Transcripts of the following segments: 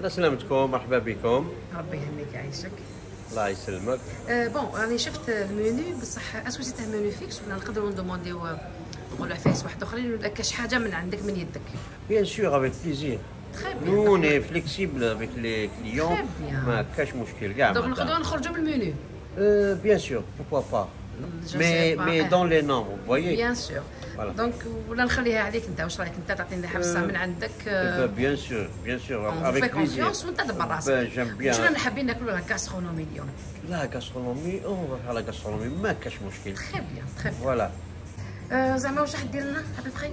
على سلامتكم مرحبا بكم ربي يهنيك يعيشك الله يسلمك آه بون راني شفت المنيو بصح اسويتيه منيو فيكس ولا نقدروا ندومونديو أه، نقولوا عفايس واحد اخرين ولا كاش حاجه من عندك من يدك بيان سور افيك بليزير Nous, on est flexible لي كليون clients. مشكل كاع دونك نقدروا نخرجوا sort du menu. Euh, bien sûr, pourquoi Je mais mais دون لي نورم فويي بيان سور دونك ولا نخليها عليك انت واش رايك انت تعطينا حفصه من عندك بيان سور بيان سور افيك كونفيونس وانت دبر راسك جيم بيان شنو حابين ناكلوا لا كاسرونومي اليوم لا كاسرونومي اون روح على كاسرونومي ما كاش مشكل تخي بيان تخي بيان فوالا زعما واش راح دير لنا ابري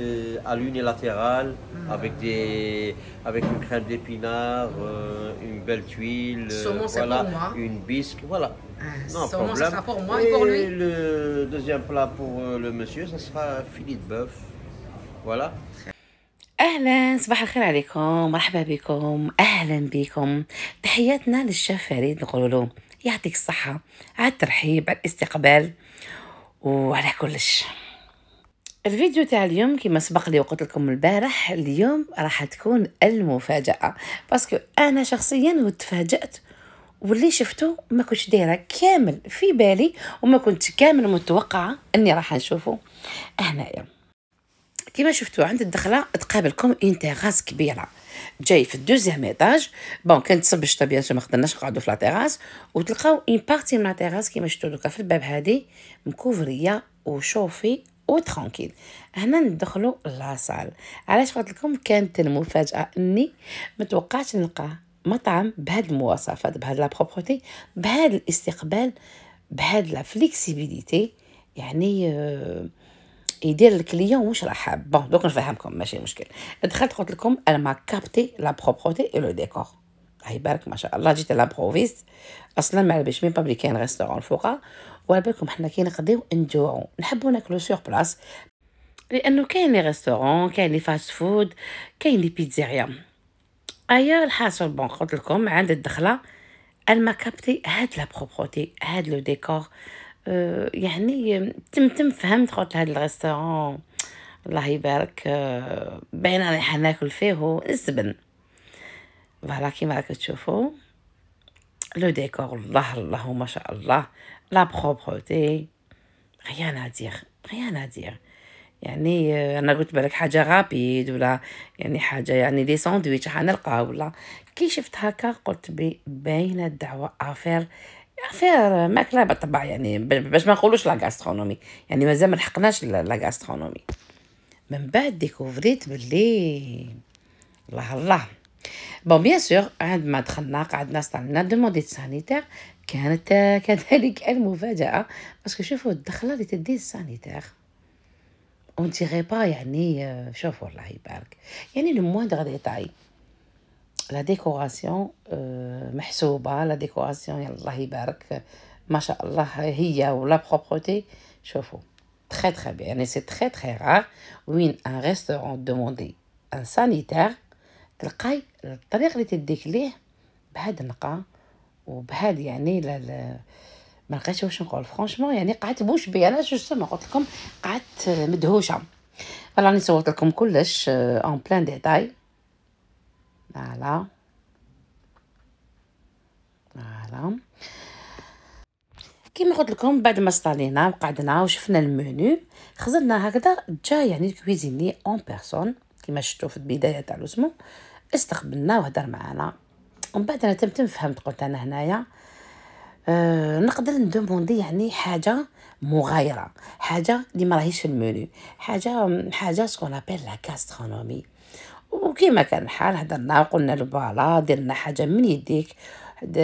euh, à l'unilatéral ah. avec des avec une crème d'épinards, euh, une belle tuile, euh, Saumon, voilà, pour moi. une bisque, voilà. Ah, non, saumon, problème. Sera pour moi et, et pour lui. le deuxième plat pour euh, le monsieur, ça sera filet de bœuf. Voilà. اهلا صباح الخير عليكم مرحبا بكم اهلا بكم تحياتنا للشيف فريد نقول له يعطيك الصحه على الترحيب على الاستقبال وعلى كلش الفيديو تاع اليوم كما سبق لي وقلت لكم البارح اليوم راح تكون المفاجاه باسكو انا شخصيا تفاجات واللي شفته ما كنتش دايره كامل في بالي وما كنت كامل متوقعه اني راح نشوفه هنايا كما شفتوا عند الدخله تقابلكم انتغاز كبيره جاي في الدوزيام ايطاج بون كانت تصب الشتا بيان ما خدناش نقعدو في لاطيراس وتلقاو اون بارتي من لاطيراس كيما شفتوا دوكا في الباب هادي مكوفريه وشوفي وترانكيل هنا ندخلوا لاصال علاش قلت لكم كانت المفاجاه اني ما توقعتش نلقى مطعم بهاد المواصفات بهاد لا بروبرتي بهاد الاستقبال بهاد لا فليكسيبيليتي يعني آه، يدير الكليون واش راه حاب بون دوك نفهمكم ماشي مشكل دخلت قلت لكم انا ما كابتي لا و لو ديكور بارك ما شاء الله جيت على بروفيس اصلا ما علبيش ميم بابلي كاين ريستورون و وعلى بالكم حنا كي نقضيو نجوعو نحبو ناكلو سيغ بلاص لانه كاين لي ريستورون كاين لي فاست فود كاين لي بيتزيريا ايا الحاصل بون قلت لكم عند الدخله الما كابتي هاد لا بروبروتي هاد لو ديكور أه يعني تم تم فهمت قلت هاد الريستورون الله يبارك أه بين رايحه ناكل فيه الزبن فوالا كيما راكم تشوفوا لو ديكور الله الله ما شاء الله لا بروبرتي غيان ادير غيان ادير يعني آه، انا قلت بالك حاجه غابيد ولا يعني حاجه يعني دي ساندويتش حنلقى ولا كي شفت هكا قلت بي باينه الدعوه افير افير ماكله بالطبع يعني باش ما نقولوش لا غاسترونومي يعني مازال ما لحقناش لا غاسترونومي من بعد ديكوفريت بلي الله الله Bon, bien sûr, un hein, de matraînes, un demandé de sanitaire, ah, parce que je vois était des On ne dirait pas, il y a ni le moindre détail. La décoration, euh, la décoration, il y a la propreté, Très très bien. Et c'est très très rare, oui, un restaurant demandé un sanitaire. تلقاي الطريق اللي تديك ليه بهاد النقا وبهاد يعني لا لا ما لقيتش واش نقول فرانشمون يعني قعدت بوش بي انا جوستومون قلت لكم قعدت مدهوشه راني صورت لكم كلش اون بلان ديتاي فوالا فوالا كيما قلت لكم بعد ما سطالينا وقعدنا وشفنا المنيو خزرنا هكذا جا يعني الكويزيني اون بيرسون كيما شفتوا في البدايه تاع الاسبوع استقبلنا وهدر معانا ومن بعد انا تمتم فهمت قلت انا هنايا أه نقدر ندوموندي يعني حاجه مغايره حاجه اللي ما راهيش في المنيو حاجه حاجه سكون ابل لا كاسترونومي وكيما كان الحال هضرنا وقلنا له فوالا درنا حاجه من يديك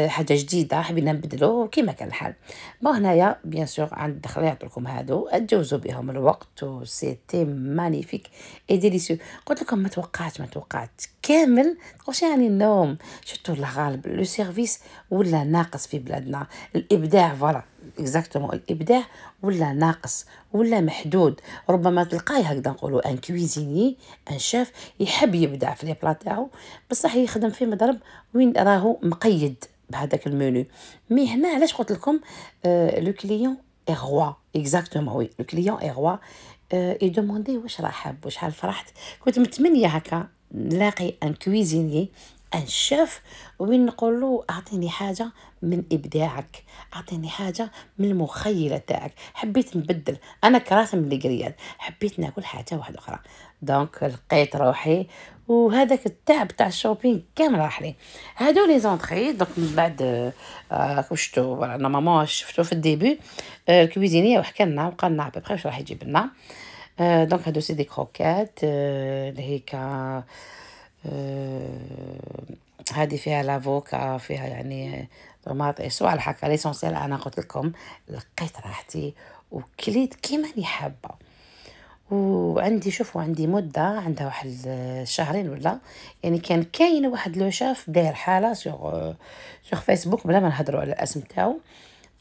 حاجه جديده حبينا نبدلو كيما كان الحال ما هنايا بيان سور عند الدخل يعطيكم هادو اتجوزوا بهم الوقت و سيتي مانيفيك اي ديليسيو قلت لكم ما توقعت ما توقعت كامل واش يعني النوم شفتوا الله غالب لو سيرفيس ولا ناقص في بلادنا الابداع فوالا اكزاكتومون الابداع ولا ناقص ولا محدود ربما تلقاي هكذا نقولوا ان كويزيني ان شيف يحب يبدع في لي بلا تاعو بصح يخدم في مضرب وين راهو مقيد بهذاك المنيو مي هنا علاش قلت لكم لو كليون اي روا اكزاكتومون وي لو كليون اي روا اي دوموندي واش راه حاب وشحال فرحت كنت متمنيه هكا نلاقي ان كويزيني الشيف وين نقول له اعطيني حاجه من ابداعك اعطيني حاجه من المخيله تاعك حبيت نبدل انا كرهت من القريات حبيت ناكل حاجه واحده اخرى دونك لقيت روحي وهذاك التعب تاع الشوبينغ كان راح لي هادو لي زونطري دونك من بعد راكم آه، شفتو نورمالمون شفتو في الديبي آه، الكويزينيه وحكى لنا وقال لنا بخير واش راح يجيب لنا آه، دونك هادو سي دي كروكات اللي هي آه، هذه فيها لافوكا فيها يعني طماطم سو على الحكا ليسونسيال انا قلت لكم لقيت راحتي وكليت ني حابه وعندي شوفوا عندي مده عندها واحد شهرين ولا يعني كان كاين واحد لو شاف داير حاله سوغ سوغ فيسبوك بلا ما نهضروا على الاسم تاعو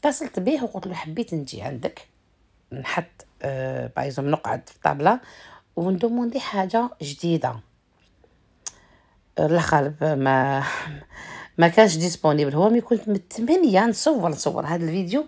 اتصلت به وقلت له حبيت نجي عندك نحط أه بايزوم نقعد في الطابله وندوموندي حاجه جديده الاخر ما ما كانش ديسبونيبل هو مي كنت من 8 نصور نصور هذا الفيديو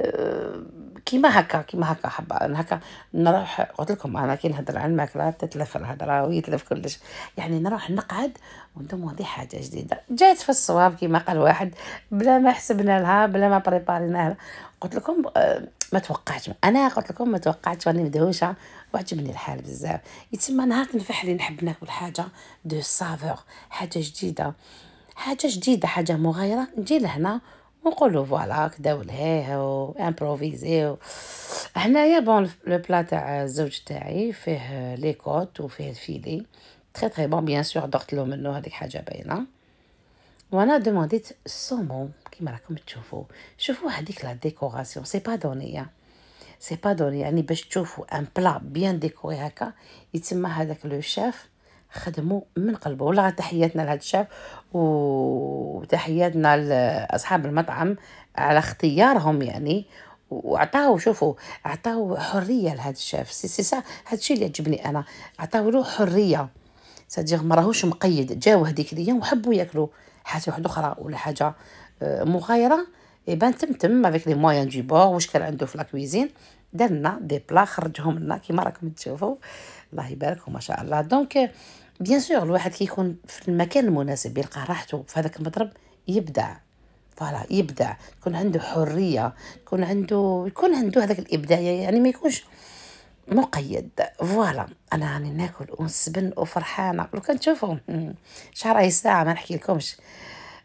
أه، كيما هكا كيما هكا حبه انا هكا نروح قلت لكم انا كي نهضر على الماكله تتلف الهضره ويتلف كلش يعني نروح نقعد وندم هذه حاجه جديده جات في الصواب كيما قال واحد بلا ما حسبنا لها بلا ما بريباريناها قلت لكم أه، ما توقعتش انا قلت لكم ما توقعتش راني مدهوشه وعجبني الحال بزاف يتسمى نهار تنفح لي نحب ناكل حاجه دو سافور حاجه جديده حاجه جديده حاجه مغايره نجي لهنا ونقولوا فوالا كدا ولهيه امبروفيزيو هنايا بون لو بلا تاع الزوج تاعي فيه لي كوت وفيه الفيلي تري تري بون بيان سور درت له منه هذيك حاجه باينه وانا دومونديت الصومون كيما راكم تشوفوا شوفوا هذيك لا ديكوراسيون سي با دونيه سي با دوني يعني باش تشوفوا ان بلا بيان ديكوري هكا يتسمى هذاك لو شيف خدموا من قلبه ولا تحياتنا لهذا الشاف وتحياتنا لاصحاب المطعم على اختيارهم يعني وعطاو شوفوا عطاو حريه لهذا الشاف سي سي سا هذا الشيء اللي عجبني انا عطاو له حريه سادير ما راهوش مقيد جاو هذيك ليا وحبوا ياكلوا حاجه واحده اخرى ولا حاجه آه، مغايره يبان تم تم افيك لي مويان دو بور واش كان عنده في لاكويزين دار لنا دي بلا خرجهم لنا كيما راكم تشوفوا الله يبارك وما شاء الله دونك بيان سور الواحد كيكون في المكان المناسب يلقى راحته في هذاك المضرب يبدع فوالا يبدع يكون عنده حريه يكون عنده يكون عنده هذاك الابداع يعني ما يكونش مقيد فوالا انا راني ناكل ونسبن وفرحانه لو كان تشوفو شعر راهي الساعه ما نحكي لكمش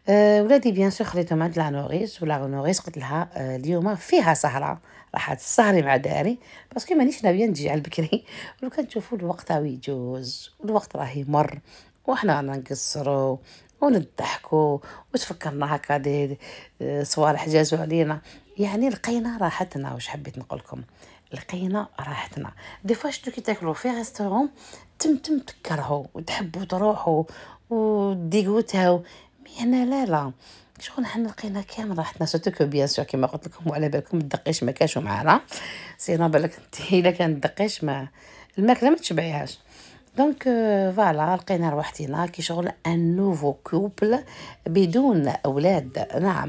آه، ولادي بيان سو خليتهم عند لانوريس ولا نوريس قلت لها آه، اليوم فيها سهره راح تسهري مع داري باسكو مانيش ناويه نجي على بكري ولو كان تشوفوا الوقت راه يجوز والوقت راه يمر وحنا نقصرو ونضحكوا وتفكرنا هكا دي صوالح جازوا علينا يعني لقينا راحتنا واش حبيت نقول لكم لقينا راحتنا دي فاش كي تاكلوا في ريستورون تم تم تكرهوا وتحبوا تروحوا وديغوتاو مي هنا لا لا شغل حنا لقينا كامل راحتنا كو بيان سور كيما قلت لكم وعلى بالكم الدقيش ما كاش معانا سينا بالك انت الا كان الدقيش ما الماكله ما تشبعيهاش دونك فوالا لقينا روحتينا كي شغل ان نوفو كوبل بدون اولاد نعم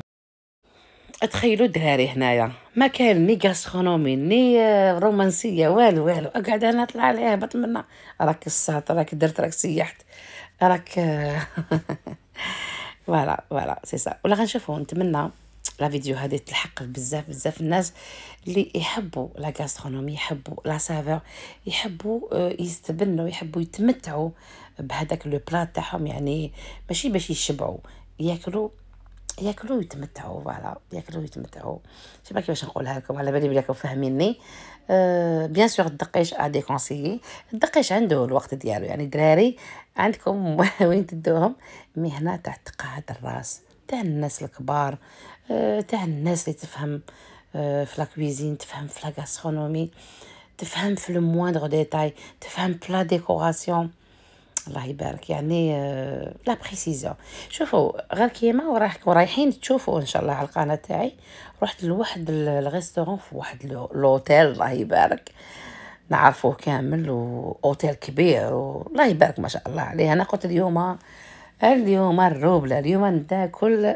تخيلوا الدراري هنايا ما كان ني غاسترونومي آه، ني رومانسيه والو والو اقعد انا طلع عليها بتمنى راك الساط راك درت راك سيحت راك فوالا فوالا سي سا ولا غنشوفو نتمنى لا فيديو هادي تلحق بزاف بزاف الناس اللي يحبوا لا غاسترونومي يحبوا لا سافور يحبوا آه، يستبنوا يحبوا يتمتعوا بهذاك لو بلا تاعهم يعني ماشي باش يشبعوا ياكلوا ياكلوا يتمتعوا فوالا ياكلوا يتمتعوا سي با كيفاش نقولها لكم على بالي بلي راكم فاهميني أه بيان سور الدقيش ا دي كونسيي الدقيش عنده الوقت ديالو يعني دراري عندكم وين تدوهم مهنه تاع تقعد الراس تاع الناس الكبار تاع الناس اللي تفهم آه، في لا كويزين تفهم في لا غاسترونومي تفهم في لو موندغ ديتاي تفهم في لا ديكوراسيون الله يبارك يعني آه، لا بريسيزيون شوفوا غير كيما وراكم رايحين تشوفوا ان شاء الله على القناه تاعي رحت لواحد الريستورون في واحد لوتيل الله يبارك نعرفوه كامل واوتيل كبير والله يبارك ما شاء الله عليه انا قلت اليوم اليوم الروبله اليوم كل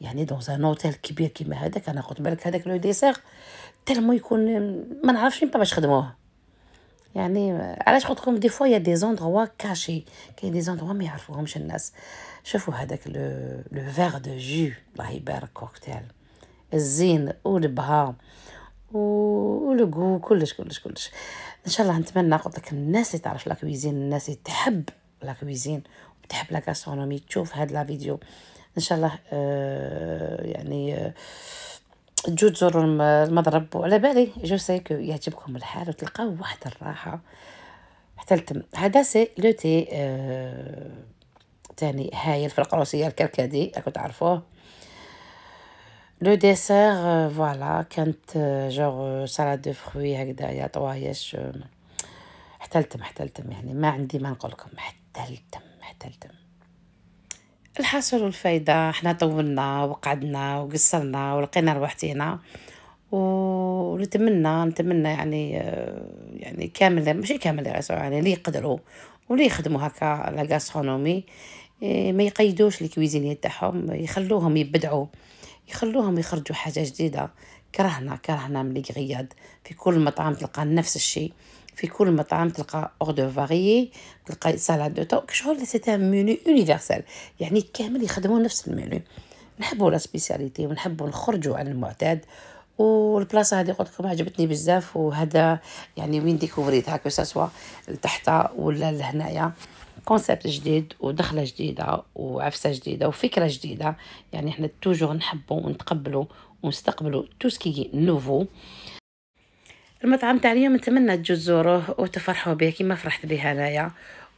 يعني دون زان اوتيل كبير كيما هذاك انا قلت بالك هذاك لو ديسير تلمو يكون ما نعرفش با باش خدموه يعني علاش قلت لكم دي فوا يا دي زوندروا كاشي كاين دي زوندروا ما يعرفوهمش الناس شوفوا هذاك لو لو فيغ دو جو الله يبارك كوكتيل الزين والبها والكو كلش كلش كلش ان شاء الله نتمنى قلت لك الناس اللي تعرف لا كويزين الناس اللي تحب لا كويزين وتحب لا تشوف هاد لا فيديو ان شاء الله آه، يعني تجوا آه، تزوروا المضرب وعلى بالي جو سي كو يعجبكم الحال وتلقاو واحد الراحه حتى التم هذا سي لو تي آه تاني هايل في القروسيه الكركدي راكم تعرفوه لو ديسير آه، فوالا كانت جوغ سالاد دو فروي هكذايا طوايش احتلتم احتلتم يعني ما عندي ما حتى لكم احتلتم احتلتم الحاصل والفايدة حنا طولنا وقعدنا وقصرنا ولقينا رواحتينا ونتمنى نتمنى يعني آه، يعني كامل ماشي كامل يعني اللي يقدروا واللي يخدموا هكا لا غاسترونومي إيه، ما يقيدوش الكويزينيات تاعهم يخلوهم يبدعوا يخلوهم يخرجوا حاجه جديده كرهنا كرهنا ملي الغياد في كل مطعم تلقى نفس الشيء في كل مطعم تلقى اوردو فاريي تلقى سالاد دو طو كشغل ان مينو يونيفرسال يعني كامل يخدموا نفس المينو نحبوا لا سبيسياليتي ونحبوا نخرجوا عن المعتاد والبلاصه هذه قلت لكم عجبتني بزاف وهذا يعني وين ديكوفريتها كو سوا لتحتا ولا لهنايا كونسيبت جديد ودخله جديده وعفسه جديده وفكره جديده يعني احنا توجور نحبوا ونتقبلوا ونستقبلوا تو سكي نوفو آه المطعم تاع اليوم نتمنى تجو تزوروه وتفرحوا به كيما فرحت به انايا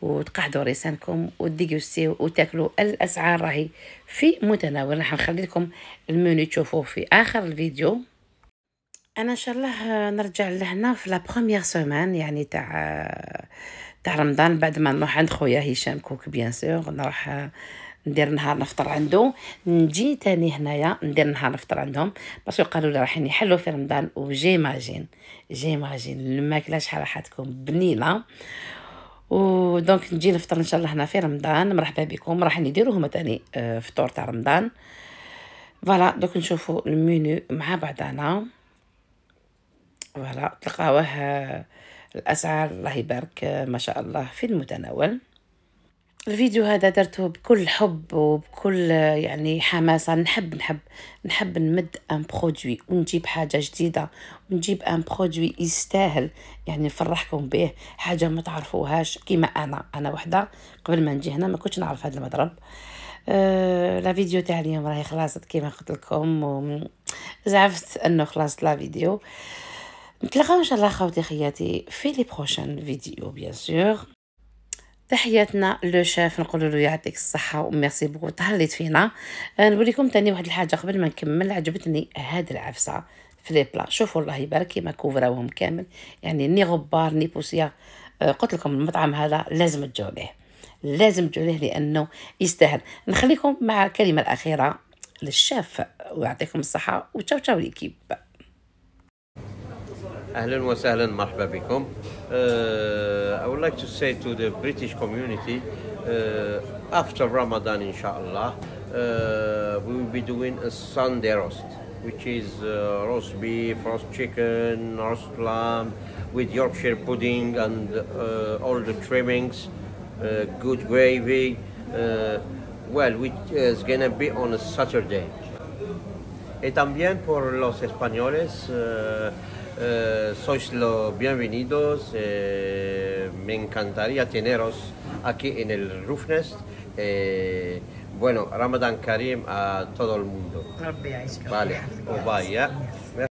وتقعدوا ريسانكم وتديغوستيو وتاكلوا الاسعار راهي في متناول راح نخلي لكم المنيو تشوفوه في اخر الفيديو انا ان شاء الله نرجع لهنا في لا بروميير سومان يعني تاع تاع رمضان بعد ما نروح عند خويا هشام كوك بيان سور نروح ندير نهار نفطر عنده نجي تاني هنايا ندير نهار نفطر عندهم باسكو قالوا لي رايحين يحلوا في رمضان جي ماجين الماكله شحال راح تكون بنينه و دونك نجي نفطر ان شاء الله هنا في رمضان مرحبا بكم راح نديرو هما تاني آه، فطور تاع رمضان فوالا دونك نشوفوا المينو مع بعضنا فوالا تلقاوه آه، الاسعار الله يبارك ما شاء الله في المتناول الفيديو هذا درته بكل حب وبكل يعني حماسة نحب نحب نحب نمد ان برودوي ونجيب حاجة جديدة ونجيب ان برودوي يستاهل يعني نفرحكم به حاجة ما تعرفوهاش كيما انا انا وحدة قبل ما نجي هنا ما كنتش نعرف هذا المضرب آه فيديو تاع اليوم راهي خلاصت كيما قلت لكم زعفت انه خلاصت لا فيديو نتلاقاو ان شاء الله خوتي خياتي في لي بروشان فيديو بيان سور تحياتنا لو شاف نقول له يعطيك الصحه وميرسي بوكو تهليت فينا لكم تاني واحد الحاجه قبل ما نكمل عجبتني هاد العفسه في لي بلا شوفوا الله يبارك كيما كوفراوهم كامل يعني ني غبار ني بوسيا آه، قلت لكم المطعم هذا لازم تجوا ليه لازم تجوا ليه لانه يستاهل نخليكم مع الكلمه الاخيره للشاف ويعطيكم الصحه وتشاو تشاو ليكيب Ahlan wa sahlan, marhaba uh, I would like to say to the British community, uh, after Ramadan, inshallah, uh, we will be doing a Sunday roast, which is uh, roast beef, roast chicken, roast lamb, with Yorkshire pudding and uh, all the trimmings, uh, good gravy. well, which is gonna be on a Saturday. Y también por los españoles. Eh, sois los bienvenidos. Eh, me encantaría teneros aquí en el Roofnest. Eh, bueno, Ramadan Karim a todo el mundo. Vale, os vaya.